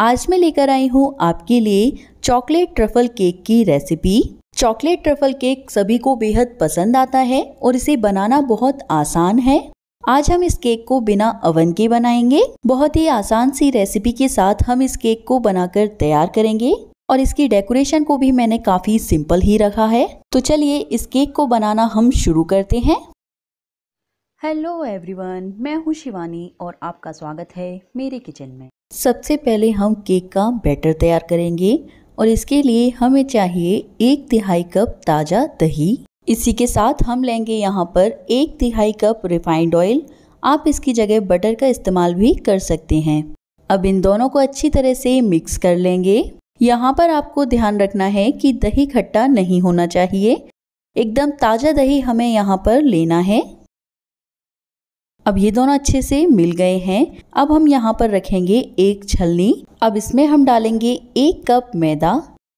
आज मैं लेकर आई हूँ आपके लिए चॉकलेट ट्रफल केक की रेसिपी चॉकलेट ट्रफल केक सभी को बेहद पसंद आता है और इसे बनाना बहुत आसान है आज हम इस केक को बिना अवन के बनाएंगे बहुत ही आसान सी रेसिपी के साथ हम इस केक को बनाकर तैयार करेंगे और इसकी डेकोरेशन को भी मैंने काफी सिंपल ही रखा है तो चलिए इस केक को बनाना हम शुरू करते हैं हेलो एवरीवन मैं हूँ शिवानी और आपका स्वागत है मेरे किचन में सबसे पहले हम केक का बैटर तैयार करेंगे और इसके लिए हमें चाहिए एक तिहाई कप ताज़ा दही इसी के साथ हम लेंगे यहाँ पर एक तिहाई कप रिफाइंड ऑयल आप इसकी जगह बटर का इस्तेमाल भी कर सकते हैं अब इन दोनों को अच्छी तरह से मिक्स कर लेंगे यहाँ पर आपको ध्यान रखना है कि दही खट्टा नहीं होना चाहिए एकदम ताज़ा दही हमें यहाँ पर लेना है अब ये दोनों अच्छे से मिल गए हैं अब हम यहाँ पर रखेंगे एक छलनी अब इसमें हम डालेंगे एक कप मैदा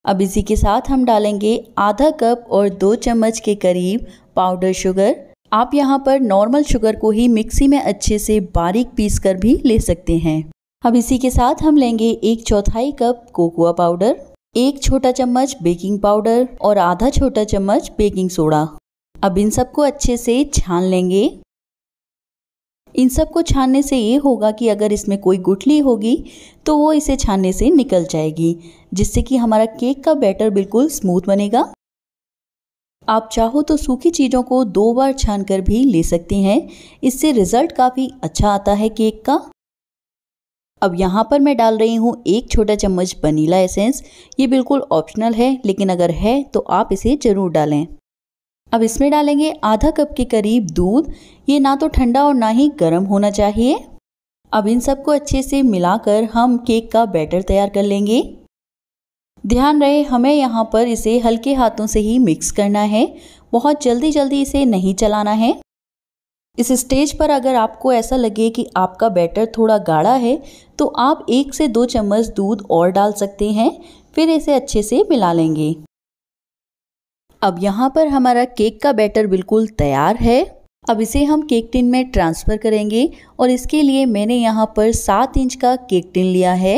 अब इसी के साथ हम डालेंगे आधा कप और दो चम्मच के करीब पाउडर शुगर आप यहाँ पर नॉर्मल शुगर को ही मिक्सी में अच्छे से बारीक पीस कर भी ले सकते हैं अब इसी के साथ हम लेंगे एक चौथाई कप कोकोआ पाउडर एक छोटा चम्मच बेकिंग पाउडर और आधा छोटा चम्मच बेकिंग सोडा अब इन सबको अच्छे से छान लेंगे इन सब को छानने से ये होगा कि अगर इसमें कोई गुठली होगी तो वो इसे छानने से निकल जाएगी जिससे कि हमारा केक का बैटर बिल्कुल स्मूथ बनेगा आप चाहो तो सूखी चीज़ों को दो बार छान कर भी ले सकते हैं इससे रिज़ल्ट काफ़ी अच्छा आता है केक का अब यहाँ पर मैं डाल रही हूँ एक छोटा चम्मच वनीला एसेंस ये बिल्कुल ऑप्शनल है लेकिन अगर है तो आप इसे ज़रूर डालें अब इसमें डालेंगे आधा कप के करीब दूध ये ना तो ठंडा और ना ही गर्म होना चाहिए अब इन सबको अच्छे से मिलाकर हम केक का बैटर तैयार कर लेंगे ध्यान रहे हमें यहाँ पर इसे हल्के हाथों से ही मिक्स करना है बहुत जल्दी जल्दी इसे नहीं चलाना है इस स्टेज पर अगर आपको ऐसा लगे कि आपका बैटर थोड़ा गाढ़ा है तो आप एक से दो चम्मच दूध और डाल सकते हैं फिर इसे अच्छे से मिला लेंगे अब यहाँ पर हमारा केक का बैटर बिल्कुल तैयार है अब इसे हम केक टिन में ट्रांसफ़र करेंगे और इसके लिए मैंने यहाँ पर सात इंच का केक टिन लिया है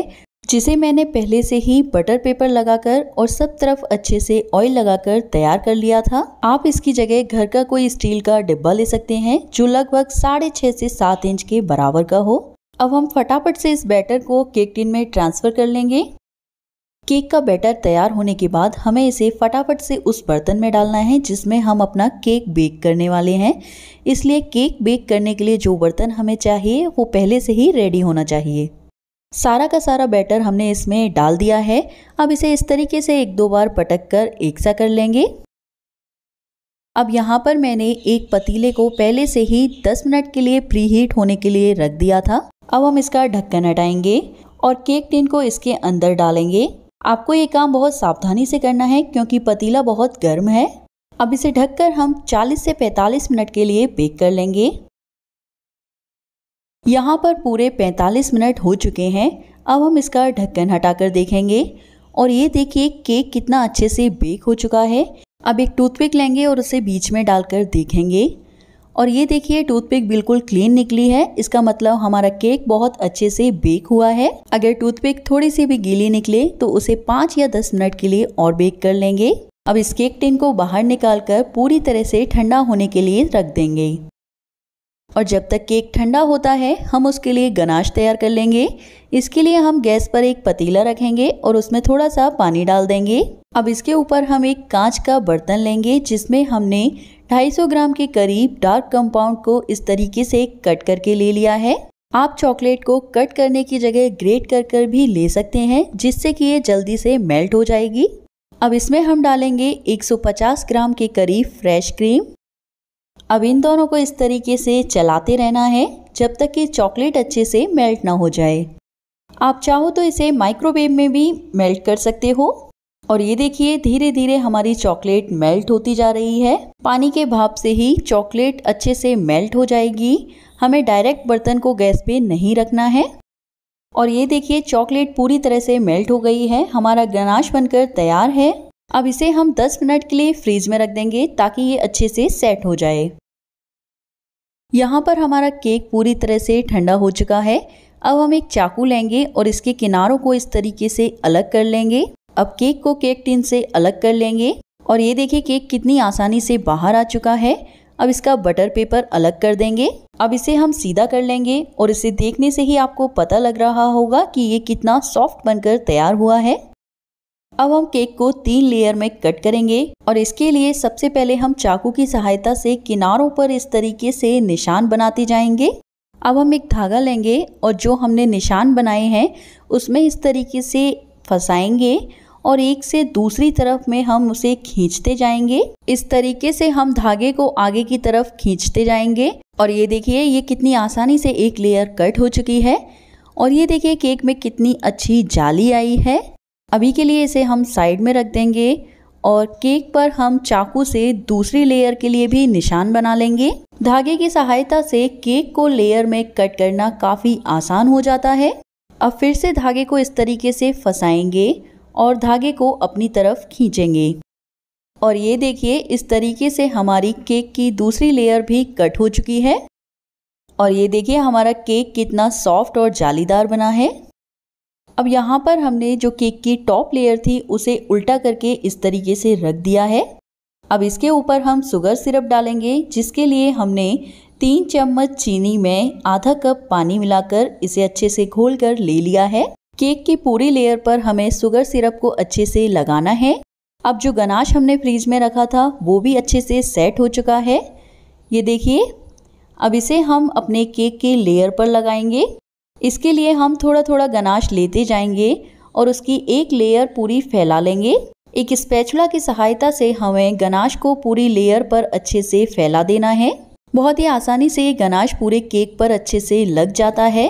जिसे मैंने पहले से ही बटर पेपर लगाकर और सब तरफ अच्छे से ऑयल लगाकर तैयार कर लिया था आप इसकी जगह घर का कोई स्टील का डिब्बा ले सकते हैं जो लगभग साढ़े छः से सात इंच के बराबर का हो अब हम फटाफट से इस बैटर को केक टिन में ट्रांसफर कर लेंगे केक का बैटर तैयार होने के बाद हमें इसे फटाफट से उस बर्तन में डालना है जिसमें हम अपना केक बेक करने वाले हैं इसलिए केक बेक करने के लिए जो बर्तन हमें चाहिए वो पहले से ही रेडी होना चाहिए सारा का सारा बैटर हमने इसमें डाल दिया है अब इसे इस तरीके से एक दो बार पटक कर एक सा कर लेंगे अब यहाँ पर मैंने एक पतीले को पहले से ही 10 मिनट के लिए प्री हीट होने के लिए रख दिया था अब हम इसका ढक्कन हटाएंगे और केक टिन को इसके अंदर डालेंगे आपको ये काम बहुत सावधानी से करना है क्योंकि पतीला बहुत गर्म है अब इसे ढककर हम 40 से 45 मिनट के लिए बेक कर लेंगे यहाँ पर पूरे 45 मिनट हो चुके हैं अब हम इसका ढक्कन हटाकर देखेंगे और ये देखिए केक कितना अच्छे से बेक हो चुका है अब एक टूथपिक लेंगे और उसे बीच में डालकर देखेंगे और ये देखिए टूथपिक बिल्कुल क्लीन निकली है इसका मतलब हमारा केक बहुत अच्छे से बेक हुआ है अगर टूथपिक थोड़ी सी भी गीली निकले तो उसे पाँच या दस मिनट के लिए और बेक कर लेंगे अब इस केक टिन को बाहर निकाल कर पूरी तरह से ठंडा होने के लिए रख देंगे और जब तक केक ठंडा होता है हम उसके लिए गनाश तैयार कर लेंगे इसके लिए हम गैस पर एक पतीला रखेंगे और उसमें थोड़ा सा पानी डाल देंगे अब इसके ऊपर हम एक कांच का बर्तन लेंगे जिसमें हमने 250 ग्राम के करीब डार्क कंपाउंड को इस तरीके से कट करके ले लिया है आप चॉकलेट को कट करने की जगह ग्रेट कर कर भी ले सकते हैं जिससे कि ये जल्दी से मेल्ट हो जाएगी अब इसमें हम डालेंगे 150 ग्राम के करीब फ्रेश क्रीम अब इन दोनों को इस तरीके से चलाते रहना है जब तक कि चॉकलेट अच्छे से मेल्ट ना हो जाए आप चाहो तो इसे माइक्रोवेव में भी मेल्ट कर सकते हो और ये देखिए धीरे धीरे हमारी चॉकलेट मेल्ट होती जा रही है पानी के भाप से ही चॉकलेट अच्छे से मेल्ट हो जाएगी हमें डायरेक्ट बर्तन को गैस पे नहीं रखना है और ये देखिए चॉकलेट पूरी तरह से मेल्ट हो गई है हमारा गनाश बनकर तैयार है अब इसे हम 10 मिनट के लिए फ्रीज में रख देंगे ताकि ये अच्छे से सेट हो जाए यहाँ पर हमारा केक पूरी तरह से ठंडा हो चुका है अब हम एक चाकू लेंगे और इसके किनारों को इस तरीके से अलग कर लेंगे अब केक को केक टिन से अलग कर लेंगे और ये देखिए केक कितनी आसानी से बाहर आ चुका है अब इसका बटर पेपर अलग कर देंगे अब इसे हम सीधा कर लेंगे और इसे देखने से ही आपको पता लग रहा होगा कि ये कितना सॉफ्ट बनकर तैयार हुआ है अब हम केक को तीन लेयर में कट करेंगे और इसके लिए सबसे पहले हम चाकू की सहायता से किनारों पर इस तरीके से निशान बनाते जाएंगे अब हम एक धागा लेंगे और जो हमने निशान बनाए हैं उसमें इस तरीके से फंसाएंगे और एक से दूसरी तरफ में हम उसे खींचते जाएंगे इस तरीके से हम धागे को आगे की तरफ खींचते जाएंगे और ये देखिए ये कितनी आसानी से एक लेयर कट हो चुकी है और ये देखिए केक में कितनी अच्छी जाली आई है अभी के लिए इसे हम साइड में रख देंगे और केक पर हम चाकू से दूसरी लेयर के लिए भी निशान बना लेंगे धागे की सहायता से केक को लेयर में कट करना काफ़ी आसान हो जाता है अब फिर से धागे को इस तरीके से फंसाएंगे और धागे को अपनी तरफ खींचेंगे और ये देखिए इस तरीके से हमारी केक की दूसरी लेयर भी कट हो चुकी है और ये देखिए हमारा केक कितना सॉफ्ट और जालीदार बना है अब यहाँ पर हमने जो केक की टॉप लेयर थी उसे उल्टा करके इस तरीके से रख दिया है अब इसके ऊपर हम शुगर सिरप डालेंगे जिसके लिए हमने तीन चम्मच चीनी में आधा कप पानी मिलाकर इसे अच्छे से घोल कर ले लिया है केक की पूरी लेयर पर हमें सुगर सिरप को अच्छे से लगाना है अब जो गनाश हमने फ्रीज में रखा था वो भी अच्छे से सेट हो चुका है ये देखिए अब इसे हम अपने केक के लेयर पर लगाएंगे इसके लिए हम थोड़ा थोड़ा गनाश लेते जाएंगे और उसकी एक लेयर पूरी फैला लेंगे एक स्पैचुला की सहायता से हमें गनाश को पूरी लेयर पर अच्छे से फैला देना है बहुत ही आसानी से गनाश पूरे केक पर अच्छे से लग जाता है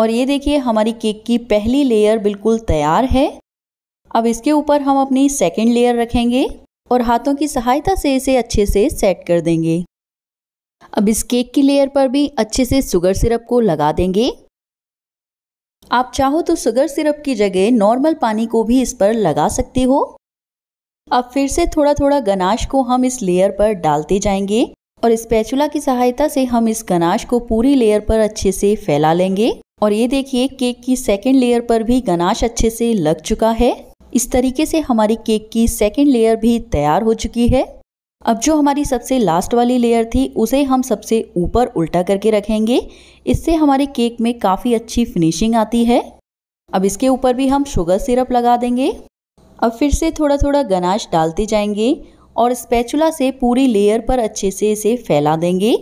और ये देखिए हमारी केक की पहली लेयर बिल्कुल तैयार है अब इसके ऊपर हम अपनी सेकेंड लेयर रखेंगे और हाथों की सहायता से इसे अच्छे से सेट कर देंगे अब इस केक की लेयर पर भी अच्छे से सुगर सिरप को लगा देंगे आप चाहो तो सुगर सिरप की जगह नॉर्मल पानी को भी इस पर लगा सकते हो अब फिर से थोड़ा थोड़ा गनाश को हम इस लेयर पर डालते जाएंगे और स्पैचुला की सहायता से हम इस गनाश को पूरी लेयर पर अच्छे से फैला लेंगे और ये देखिए केक की सेकेंड लेयर पर भी गनाश अच्छे से लग चुका है इस तरीके से हमारी केक की सेकेंड लेयर भी तैयार हो चुकी है अब जो हमारी सबसे लास्ट वाली लेयर थी उसे हम सबसे ऊपर उल्टा करके रखेंगे इससे हमारे केक में काफ़ी अच्छी फिनिशिंग आती है अब इसके ऊपर भी हम शुगर सिरप लगा देंगे अब फिर से थोड़ा थोड़ा गनाश डालते जाएंगे और स्पैचुला से पूरी लेयर पर अच्छे से इसे फैला देंगे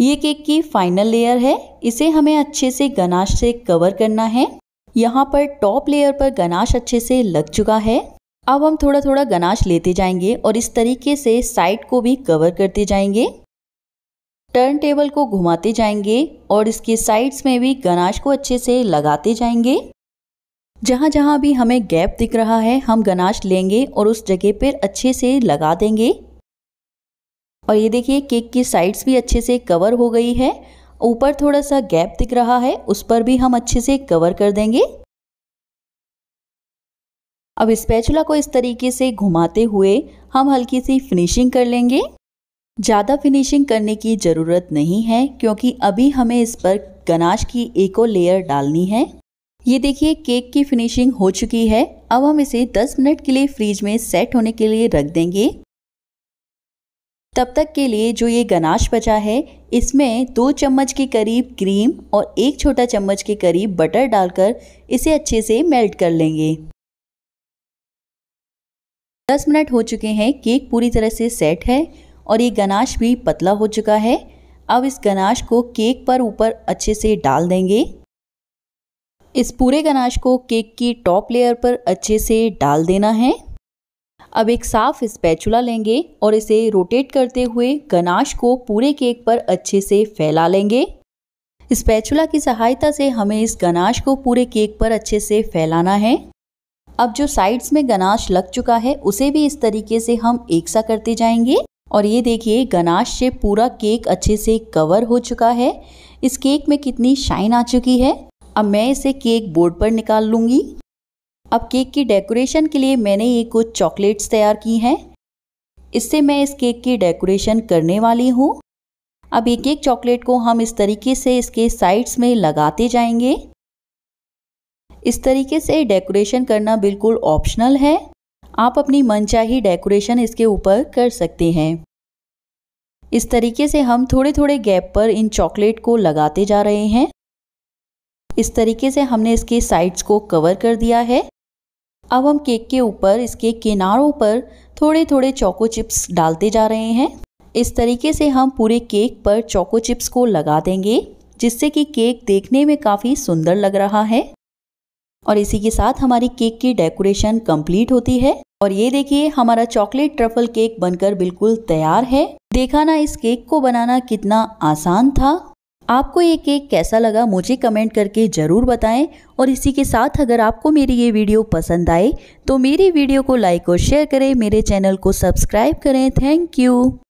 ये केक की फाइनल लेयर है इसे हमें अच्छे से गनाश से कवर करना है यहाँ पर टॉप लेयर पर गनाश अच्छे से लग चुका है अब हम थोड़ा थोड़ा गनाश लेते जाएंगे और इस तरीके से साइड को भी कवर करते जाएंगे टर्न टेबल को घुमाते जाएंगे और इसके साइड्स में भी गनाश को अच्छे से लगाते जाएंगे जहाँ जहाँ भी हमें गैप दिख रहा है हम गनाश लेंगे और उस जगह पर अच्छे से लगा देंगे और ये देखिए केक की साइड्स भी अच्छे से कवर हो गई है ऊपर थोड़ा सा गैप दिख रहा है उस पर भी हम अच्छे से कवर कर देंगे अब पैचुला को इस तरीके से घुमाते हुए हम हल्की सी फिनिशिंग कर लेंगे ज़्यादा फिनिशिंग करने की ज़रूरत नहीं है क्योंकि अभी हमें इस पर गनाश की एको लेयर डालनी है ये देखिए केक की फिनिशिंग हो चुकी है अब हम इसे 10 मिनट के लिए फ्रीज में सेट होने के लिए रख देंगे तब तक के लिए जो ये गनाश बचा है इसमें दो चम्मच के करीब क्रीम और एक छोटा चम्मच के करीब बटर डालकर इसे अच्छे से मेल्ट कर लेंगे 10 मिनट हो चुके हैं केक पूरी तरह से सेट है और ये गनाश भी पतला हो चुका है अब इस गनाश को केक पर ऊपर अच्छे से डाल देंगे इस पूरे गनाश को केक की टॉप लेयर पर अच्छे से डाल देना है अब एक साफ स्पैचुला लेंगे और इसे रोटेट करते हुए गनाश को पूरे केक पर अच्छे से फैला लेंगे स्पैचुला की सहायता से हमें इस गनाश को पूरे केक पर अच्छे से फैलाना है अब जो साइड्स में गनाश लग चुका है उसे भी इस तरीके से हम एक सा करते जाएंगे और ये देखिए गनाश से पूरा केक अच्छे से कवर हो चुका है इस केक में कितनी शाइन आ चुकी है अब मैं इसे केक बोर्ड पर निकाल लूँगी अब केक की डेकोरेशन के लिए मैंने ये कुछ चॉकलेट्स तैयार की हैं इससे मैं इस केक की डेकोरेशन करने वाली हूँ अब एक एक चॉकलेट को हम इस तरीके से इसके साइड्स में लगाते जाएंगे इस तरीके से डेकोरेशन करना बिल्कुल ऑप्शनल है आप अपनी मनचाही डेकोरेशन इसके ऊपर कर सकते हैं इस तरीके से हम थोड़े थोड़े गैप पर इन चॉकलेट को लगाते जा रहे हैं इस तरीके से हमने इसके साइड्स को कवर कर दिया है अब हम केक के ऊपर इसके किनारों पर थोड़े थोड़े चौको चिप्स डालते जा रहे हैं इस तरीके से हम पूरे केक पर चौको चिप्स को लगा देंगे जिससे कि केक देखने में काफ़ी सुंदर लग रहा है और इसी के साथ हमारी केक की डेकोरेशन कंप्लीट होती है और ये देखिए हमारा चॉकलेट ट्रफल केक बनकर बिल्कुल तैयार है देखा ना इस केक को बनाना कितना आसान था आपको ये केक कैसा लगा मुझे कमेंट करके ज़रूर बताएं और इसी के साथ अगर आपको मेरी ये वीडियो पसंद आए तो मेरी वीडियो को लाइक और शेयर करें मेरे चैनल को सब्सक्राइब करें थैंक यू